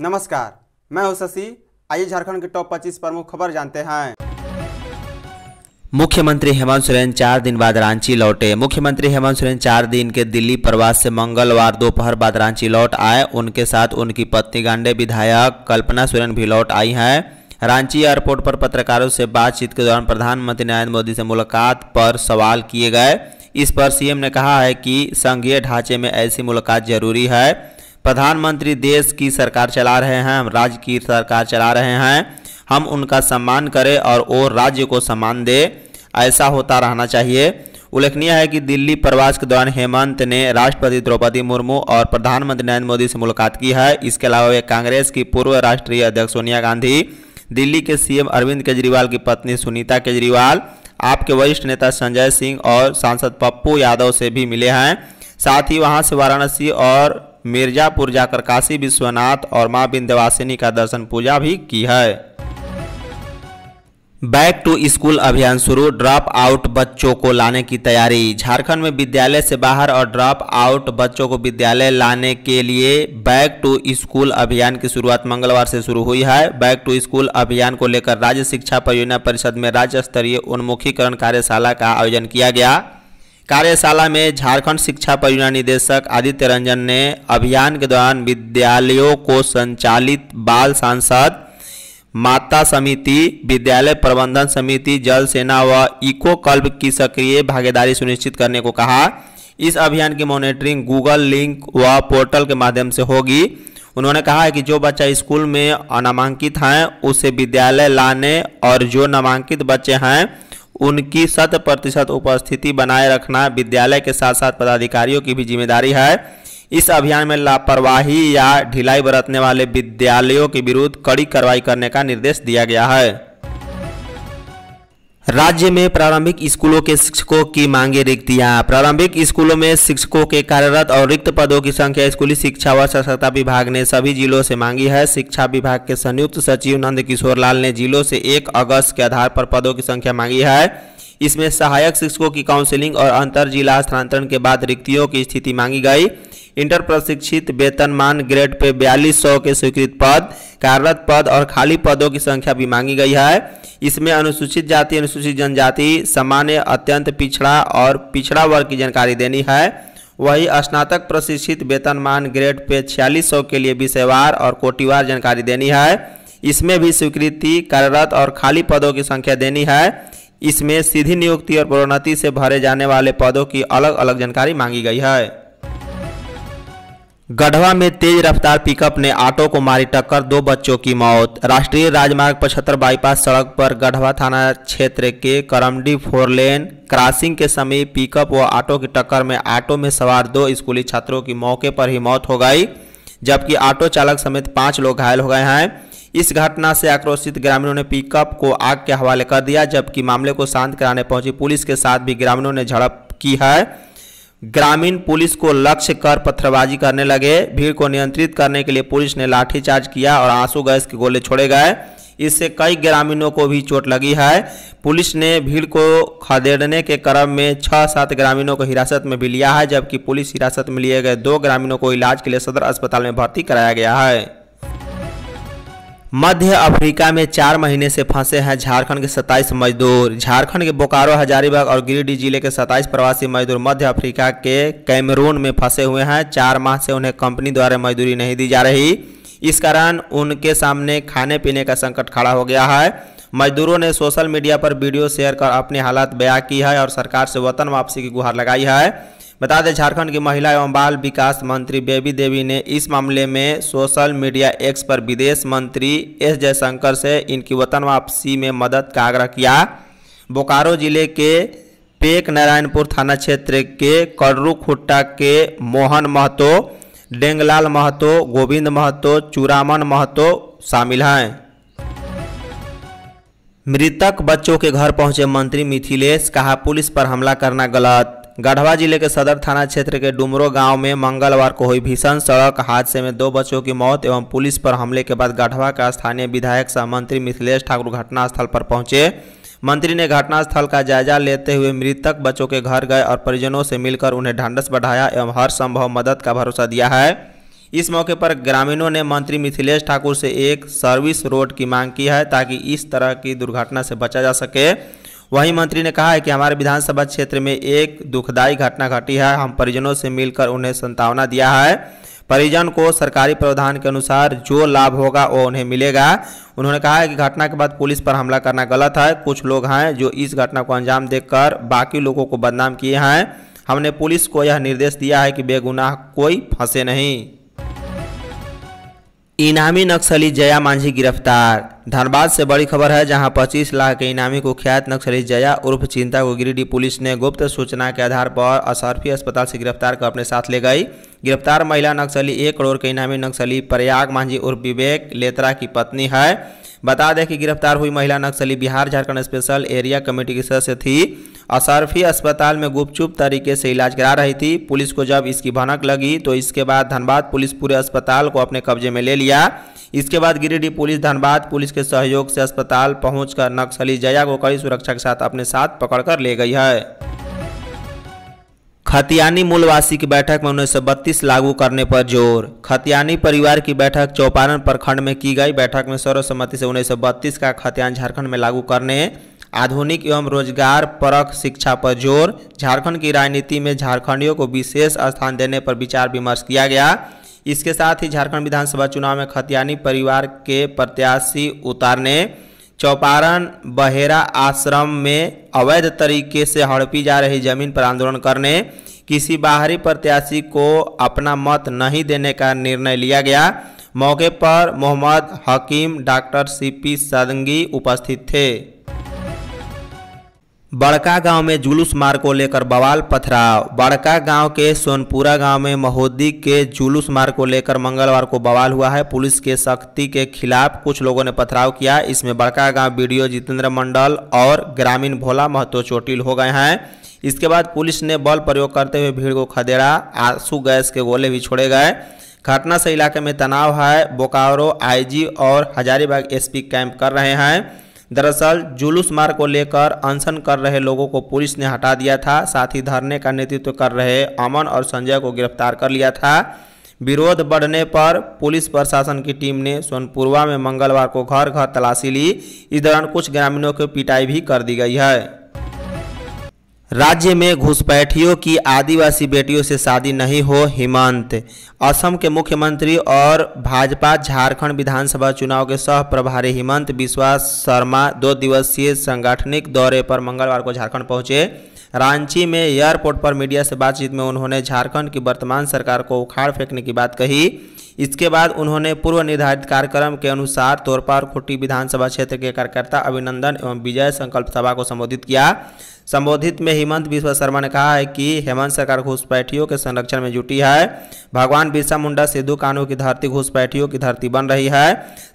नमस्कार मैं हूं शशि आइए झारखंड के टॉप 25 प्रमुख खबर जानते हैं मुख्यमंत्री हेमंत सोरेन चार दिन बाद रांची लौटे मुख्यमंत्री हेमंत सोरेन चार दिन के दिल्ली प्रवास से मंगलवार दोपहर बाद रांची लौट आए उनके साथ उनकी पत्नी गांडे विधायक कल्पना सोरेन भी लौट आई हैं रांची एयरपोर्ट पर पत्रकारों से बातचीत के दौरान प्रधानमंत्री नरेंद्र मोदी से मुलाकात पर सवाल किए गए इस पर सीएम ने कहा है कि संघीय ढांचे में ऐसी मुलाकात जरूरी है प्रधानमंत्री देश की सरकार चला रहे हैं हम राज्य की सरकार चला रहे हैं हम उनका सम्मान करें और वो राज्य को सम्मान दे ऐसा होता रहना चाहिए उल्लेखनीय है कि दिल्ली प्रवास के दौरान हेमंत ने राष्ट्रपति द्रौपदी मुर्मू और प्रधानमंत्री नरेंद्र मोदी से मुलाकात की है इसके अलावा वे कांग्रेस की पूर्व राष्ट्रीय अध्यक्ष सोनिया गांधी दिल्ली के सीएम अरविंद केजरीवाल की पत्नी सुनीता केजरीवाल आपके वरिष्ठ नेता संजय सिंह और सांसद पप्पू यादव से भी मिले हैं साथ ही वहां से वाराणसी और मिर्जापुर जाकर काशी विश्वनाथ और माँ बिंदवासिनी का दर्शन पूजा भी की है बैक टू स्कूल अभियान शुरू ड्रॉप आउट बच्चों को लाने की तैयारी झारखंड में विद्यालय से बाहर और ड्रॉप आउट बच्चों को विद्यालय लाने के लिए बैक टू स्कूल अभियान की शुरुआत मंगलवार से शुरू हुई है बैक टू स्कूल अभियान को लेकर राज्य शिक्षा परियोजना परिषद में राज्य स्तरीय उन्मुखीकरण कार्यशाला का आयोजन किया गया कार्यशाला में झारखंड शिक्षा परियोजना निदेशक आदित्य रंजन ने अभियान के दौरान विद्यालयों को संचालित बाल सांसद माता समिति विद्यालय प्रबंधन समिति जल सेना व इको कल्ब की सक्रिय भागीदारी सुनिश्चित करने को कहा इस अभियान की मॉनिटरिंग गूगल लिंक व पोर्टल के माध्यम से होगी उन्होंने कहा है कि जो बच्चा स्कूल में अनामांकित हैं उसे विद्यालय लाने और जो नामांकित बच्चे हैं उनकी शत प्रतिशत उपस्थिति बनाए रखना विद्यालय के साथ साथ पदाधिकारियों की भी जिम्मेदारी है इस अभियान में लापरवाही या ढिलाई बरतने वाले विद्यालयों के विरुद्ध कड़ी कार्रवाई करने का निर्देश दिया गया है राज्य में प्रारंभिक स्कूलों के शिक्षकों की मांगे रिक्तियां प्रारंभिक स्कूलों में शिक्षकों के कार्यरत और रिक्त पदों की संख्या स्कूली शिक्षा व सशक्ता विभाग ने सभी जिलों से मांगी है शिक्षा विभाग के संयुक्त सचिव नंद किशोर लाल ने जिलों से एक अगस्त के आधार पर पदों की संख्या मांगी है इसमें सहायक शिक्षकों की काउंसिलिंग और अंतर जिला स्थानांतरण के बाद रिक्तियों की स्थिति मांगी गई इंटर प्रशिक्षित वेतनमान ग्रेड पे बयालीस सौ के स्वीकृत पद कार्यरत पद और खाली पदों की संख्या भी मांगी गई है इसमें अनुसूचित जाति अनुसूचित जनजाति सामान्य अत्यंत पिछड़ा और पिछड़ा वर्ग की जानकारी देनी है वही स्नातक प्रशिक्षित वेतनमान ग्रेड पे छियालीस सौ के लिए विषयवार और कोटिवार जानकारी देनी है इसमें भी स्वीकृति कार्यरत और खाली पदों की संख्या देनी है इसमें सीधी नियुक्ति और प्रोन्नति से भरे जाने वाले पदों की अलग अलग जानकारी मांगी गई है गढ़वा में तेज रफ्तार पिकअप ने ऑटो को मारी टक्कर दो बच्चों की मौत राष्ट्रीय राजमार्ग पचहत्तर बाईपास सड़क पर गढ़वा थाना क्षेत्र के करमडी फोरलेन क्रॉसिंग के समीप पिकअप व ऑटो की टक्कर में ऑटो में सवार दो स्कूली छात्रों की मौके पर ही मौत हो गई जबकि ऑटो चालक समेत पाँच लोग घायल हो गए हैं इस घटना से आक्रोशित ग्रामीणों ने पिकअप को आग के हवाले कर दिया जबकि मामले को शांत कराने पहुंची पुलिस के साथ भी ग्रामीणों ने झड़प की है ग्रामीण पुलिस को लक्ष्य कर पत्थरबाजी करने लगे भीड़ को नियंत्रित करने के लिए पुलिस ने लाठीचार्ज किया और आंसू गैस के गोले छोड़े गए इससे कई ग्रामीणों को भी चोट लगी है पुलिस ने भीड़ को खदेड़ने के क्रम में छः सात ग्रामीणों को हिरासत में भी लिया है जबकि पुलिस हिरासत में लिए गए दो ग्रामीणों को इलाज के लिए सदर अस्पताल में भर्ती कराया गया है मध्य अफ्रीका में चार महीने से फंसे हैं झारखंड के 27 मजदूर झारखंड के बोकारो हजारीबाग और गिरिडीह जिले के 27 प्रवासी मजदूर मध्य अफ्रीका के कैमरून में फंसे हुए हैं चार माह से उन्हें कंपनी द्वारा मजदूरी नहीं दी जा रही इस कारण उनके सामने खाने पीने का संकट खड़ा हो गया है मजदूरों ने सोशल मीडिया पर वीडियो शेयर कर अपनी हालात बयां की है और सरकार से वतन वापसी की गुहार लगाई है बता दें झारखंड की महिला एवं बाल विकास मंत्री बेबी देवी ने इस मामले में सोशल मीडिया एक्स पर विदेश मंत्री एस जयशंकर से इनकी वतन वापसी में मदद का आग्रह किया बोकारो जिले के पेक नारायणपुर थाना क्षेत्र के कर्रू खुट्टा के मोहन महतो डेंगलाल महतो गोविंद महतो चूरामन महतो शामिल हैं मृतक बच्चों के घर पहुंचे मंत्री मिथिलेश कहा पुलिस पर हमला करना गलत गढ़वा जिले के सदर थाना क्षेत्र के डुमरो गांव में मंगलवार को हुई भीषण सड़क हादसे में दो बच्चों की मौत एवं पुलिस पर हमले के बाद गढ़वा का स्थानीय विधायक सह मंत्री मिथिलेश ठाकुर घटनास्थल पर पहुंचे मंत्री ने घटनास्थल का जायजा लेते हुए मृतक बच्चों के घर गए और परिजनों से मिलकर उन्हें ढांढस बढ़ाया एवं हर संभव मदद का भरोसा दिया है इस मौके पर ग्रामीणों ने मंत्री मिथिलेश ठाकुर से एक सर्विस रोड की मांग की है ताकि इस तरह की दुर्घटना से बचा जा सके वहीं मंत्री ने कहा है कि हमारे विधानसभा क्षेत्र में एक दुखदायी घटना घटी है हम परिजनों से मिलकर उन्हें संतावना दिया है परिजन को सरकारी प्रावधान के अनुसार जो लाभ होगा वो उन्हें मिलेगा उन्होंने कहा है कि घटना के बाद पुलिस पर हमला करना गलत है कुछ लोग हैं जो इस घटना को अंजाम देकर बाकी लोगों को बदनाम किए हैं हमने पुलिस को यह निर्देश दिया है कि बेगुनाह कोई फंसे नहीं इनामी नक्सली जया मांझी गिरफ्तार धनबाद से बड़ी खबर है जहां 25 लाख के इनामी कुख्यात नक्सली जया उर्फ चिंता को गिरिडीह पुलिस ने गुप्त सूचना के आधार पर असरफी अस्पताल से गिरफ्तार कर अपने साथ ले गई गिरफ्तार महिला नक्सली एक करोड़ के इनामी नक्सली प्रयाग मांझी उर्फ विवेक लेतरा की पत्नी है बता दें कि गिरफ्तार हुई महिला नक्सली Bihar Jharkhand special area committee की सदस्य थी असरफी अस्पताल में गुपचुप तरीके से इलाज करा रही थी पुलिस को जब इसकी भनक लगी तो इसके बाद धनबाद पुलिस पूरे अस्पताल को अपने कब्जे में ले लिया इसके बाद गिरिडीह पुलिस धनबाद पुलिस के सहयोग से अस्पताल पहुंचकर नक्सली जया को कड़ी सुरक्षा के साथ अपने साथ पकड़कर ले गई है खतियानी मूलवासी की बैठक में उन्नीस सौ लागू करने पर जोर खतियानी परिवार की बैठक चौपारण प्रखंड में की गई बैठक में सर्वसम्मति से उन्नीस सौ का खतियान झारखंड में लागू करने आधुनिक एवं रोजगार परक शिक्षा पर जोर झारखंड की राजनीति में झारखंडियों को विशेष स्थान देने पर विचार विमर्श किया गया इसके साथ ही झारखंड विधानसभा चुनाव में खतियानी परिवार के प्रत्याशी उतारने चौपारण बहेरा आश्रम में अवैध तरीके से हड़पी जा रही जमीन पर आंदोलन करने किसी बाहरी प्रत्याशी को अपना मत नहीं देने का निर्णय लिया गया मौके पर मोहम्मद हकीम डॉक्टर सीपी सदंगी उपस्थित थे बड़का गांव में जुलूस मार को लेकर बवाल पथराव बड़का गांव के सोनपुरा गांव में महोदी के जुलूस मार को लेकर मंगलवार को बवाल हुआ है पुलिस के सख्ती के खिलाफ कुछ लोगों ने पथराव किया इसमें बड़का गांव बीडीओ जितेंद्र मंडल और ग्रामीण भोला महतो चोटिल हो गए हैं इसके बाद पुलिस ने बल प्रयोग करते हुए भीड़ को खदेड़ा आंसू गैस के गोले भी छोड़े गए घटना से इलाके में तनाव है बोकारो आई और हजारीबाग एस कैंप कर रहे हैं दरअसल जुलूस मार्ग को लेकर अनशन कर रहे लोगों को पुलिस ने हटा दिया था साथ ही धरने का नेतृत्व कर रहे अमन और संजय को गिरफ्तार कर लिया था विरोध बढ़ने पर पुलिस प्रशासन की टीम ने सोनपुरवा में मंगलवार को घर घर तलाशी ली इस दौरान कुछ ग्रामीणों की पिटाई भी कर दी गई है राज्य में घुसपैठियों की आदिवासी बेटियों से शादी नहीं हो हिमंत असम के मुख्यमंत्री और भाजपा झारखंड विधानसभा चुनाव के सह प्रभारी हिमंत विश्वास शर्मा दो दिवसीय सांगठनिक दौरे पर मंगलवार को झारखंड पहुंचे रांची में एयरपोर्ट पर मीडिया से बातचीत में उन्होंने झारखंड की वर्तमान सरकार को उखाड़ फेंकने की बात कही इसके बाद उन्होंने पूर्व निर्धारित कार्यक्रम के अनुसार तोरपार खुट्टी विधानसभा क्षेत्र के कार्यकर्ता अभिनंदन एवं विजय संकल्प सभा को संबोधित किया संबोधित में हेमंत विश्व शर्मा ने कहा है कि हेमंत सरकार घुसपैठियों के संरक्षण में जुटी है भगवान बिरसा मुंडा सिद्धू कानू की धरती घुसपैठियों की धरती बन रही है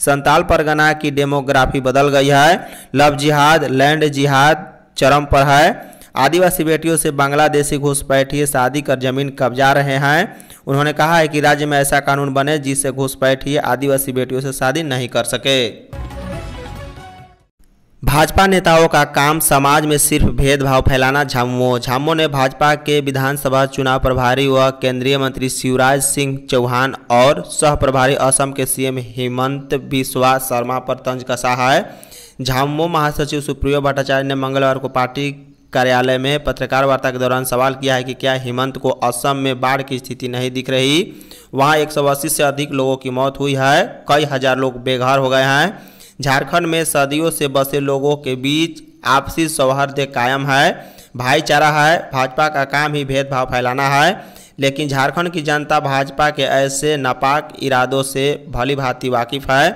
संताल परगना की डेमोग्राफी बदल गई है लव जिहाद लैंड जिहाद चरम पर है आदिवासी बेटियों से बांग्लादेशी घुसपैठिए शादी कर जमीन कब्जा रहे हैं उन्होंने कहा है कि राज्य में ऐसा कानून बने जिससे घुसपैठिए आदिवासी बेटियों से शादी नहीं कर सके भाजपा नेताओं का काम समाज में सिर्फ भेदभाव फैलाना झामुमो झामुमो ने भाजपा के विधानसभा चुनाव प्रभारी व केंद्रीय मंत्री शिवराज सिंह चौहान और सह प्रभारी असम के सीएम हेमंत बिस्वा शर्मा पर तंज कसा है झामुमो महासचिव सुप्रियो भट्टाचार्य ने मंगलवार को पार्टी कार्यालय में पत्रकार वार्ता के दौरान सवाल किया है कि क्या हेमंत को असम में बाढ़ की स्थिति नहीं दिख रही वहाँ एक से अधिक लोगों की मौत हुई है कई हज़ार लोग बेघर हो गए हैं झारखंड में सदियों से बसे लोगों के बीच आपसी सौहार्द कायम है भाईचारा है भाजपा का काम ही भेदभाव फैलाना है लेकिन झारखंड की जनता भाजपा के ऐसे नापाक इरादों से भली भांति वाकिफ़ है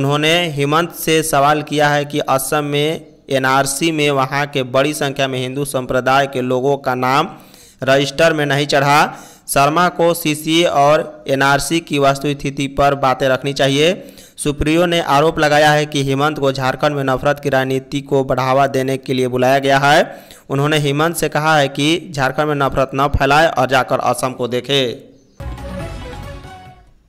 उन्होंने हेमंत से सवाल किया है कि असम में एनआरसी में वहाँ के बड़ी संख्या में हिंदू संप्रदाय के लोगों का नाम रजिस्टर में नहीं चढ़ा शर्मा को सीसीए और एनआरसी की स्थिति पर बातें रखनी चाहिए सुप्रियो ने आरोप लगाया है कि हेमंत को झारखंड में नफरत की राजनीति को बढ़ावा देने के लिए बुलाया गया है उन्होंने हेमंत से कहा है कि झारखंड में नफरत न फैलाए और जाकर असम को देखे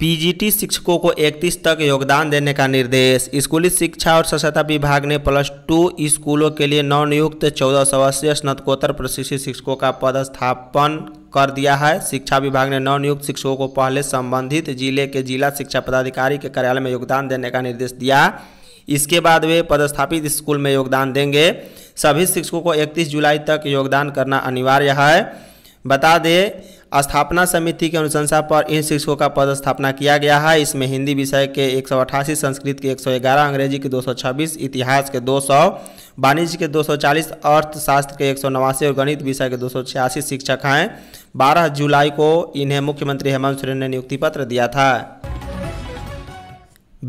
पीजीटी शिक्षकों को 31 तक योगदान देने का निर्देश स्कूली शिक्षा और सहायता विभाग ने प्लस टू स्कूलों के लिए नवनियुक्त चौदह सदस्यीय स्नातकोत्तर प्रशिक्षित शिक्षकों का पदस्थापन कर दिया है शिक्षा विभाग ने नवनियुक्त शिक्षकों को पहले संबंधित जिले के जिला शिक्षा पदाधिकारी के कार्यालय में योगदान देने का निर्देश दिया इसके बाद वे पदस्थापित स्कूल में योगदान देंगे सभी शिक्षकों को इकतीस जुलाई तक योगदान करना अनिवार्य है बता दें स्थापना समिति के अनुशंसा पर इन शिक्षकों का पदस्थापना किया गया है इसमें हिंदी विषय के एक संस्कृत के एक अंग्रेजी के दो इतिहास के दो वाणिज्य के 240 अर्थशास्त्र के एक और गणित विषय के दो शिक्षक हैं 12 जुलाई को इन्हें मुख्यमंत्री हेमंत सोरेन ने नियुक्ति पत्र दिया था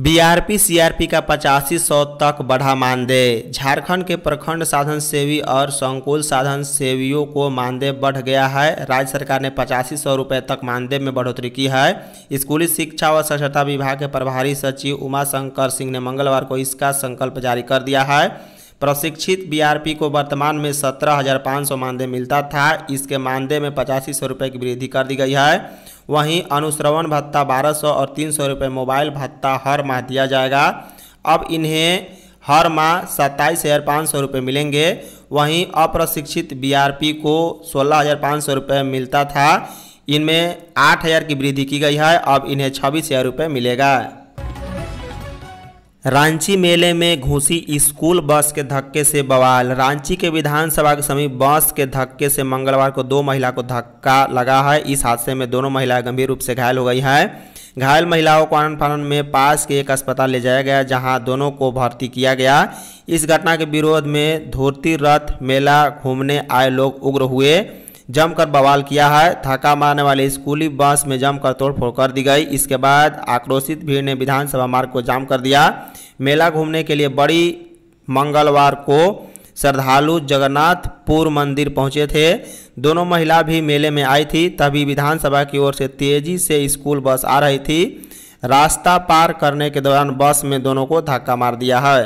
बीआरपी सीआरपी का पचासी सौ तक बढ़ा मानदेय झारखंड के प्रखंड साधन सेवी और संकुल साधन सेवियों को मानदेय बढ़ गया है राज्य सरकार ने पचासी सौ रुपये तक मानदेय में बढ़ोतरी की है स्कूली शिक्षा और साक्षरता विभाग के प्रभारी सचिव उमा शंकर सिंह ने मंगलवार को इसका संकल्प जारी कर दिया है प्रशिक्षित बीआरपी को वर्तमान में सत्रह हज़ार पाँच सौ मानदेय मिलता था इसके मानदेय में पचासी सौ रुपये की वृद्धि कर दी गई है वहीं अनुश्रवण भत्ता बारह सौ और तीन सौ रुपये मोबाइल भत्ता हर माह दिया जाएगा अब इन्हें हर माह सत्ताईस हज़ार पाँच सौ रुपये मिलेंगे वहीं अप्रशिक्षित बीआरपी को सोलह हज़ार पाँच सौ रुपये मिलता था इनमें आठ हज़ार की वृद्धि की गई है अब इन्हें छब्बीस हज़ार रुपये मिलेगा रांची मेले में घुसी स्कूल बस के धक्के से बवाल रांची के विधानसभा के समीप बस के धक्के से मंगलवार को दो महिला को धक्का लगा है इस हादसे में दोनों महिला गंभीर रूप से घायल हो गई है घायल महिलाओं को आनंद फानन में पास के एक अस्पताल ले जाया गया जहां दोनों को भर्ती किया गया इस घटना के विरोध में धोती रथ मेला घूमने आए लोग उग्र हुए जमकर बवाल किया है थका मारने वाले स्कूली बस में जमकर तोड़फोड़ कर दी गई इसके बाद आक्रोशित भीड़ ने विधानसभा मार्ग को जाम कर दिया मेला घूमने के लिए बड़ी मंगलवार को श्रद्धालु जगन्नाथपुर मंदिर पहुंचे थे दोनों महिला भी मेले में आई थी तभी विधानसभा की ओर से तेजी से स्कूल बस आ रही थी रास्ता पार करने के दौरान बस में दोनों को धक्का मार दिया है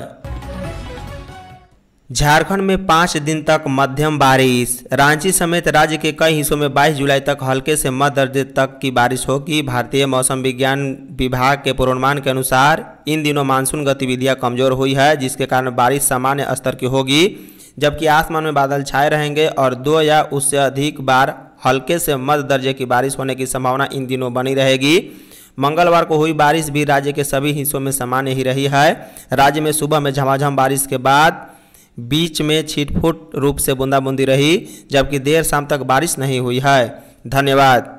झारखंड में पाँच दिन तक मध्यम बारिश रांची समेत राज्य के कई हिस्सों में 22 जुलाई तक हल्के से मध्य दर्जे तक की बारिश होगी भारतीय मौसम विज्ञान विभाग के पूर्वानुमान के अनुसार इन दिनों मानसून गतिविधियां कमजोर हुई है जिसके कारण बारिश सामान्य स्तर की होगी जबकि आसमान में बादल छाए रहेंगे और दो या उससे अधिक बार हल्के से मध्य दर्जे की बारिश होने की संभावना इन दिनों बनी रहेगी मंगलवार को हुई बारिश भी राज्य के सभी हिस्सों में सामान्य ही रही है राज्य में सुबह में झमाझम बारिश के बाद बीच में छिटफुट रूप से बूंदाबूंदी रही जबकि देर शाम तक बारिश नहीं हुई है धन्यवाद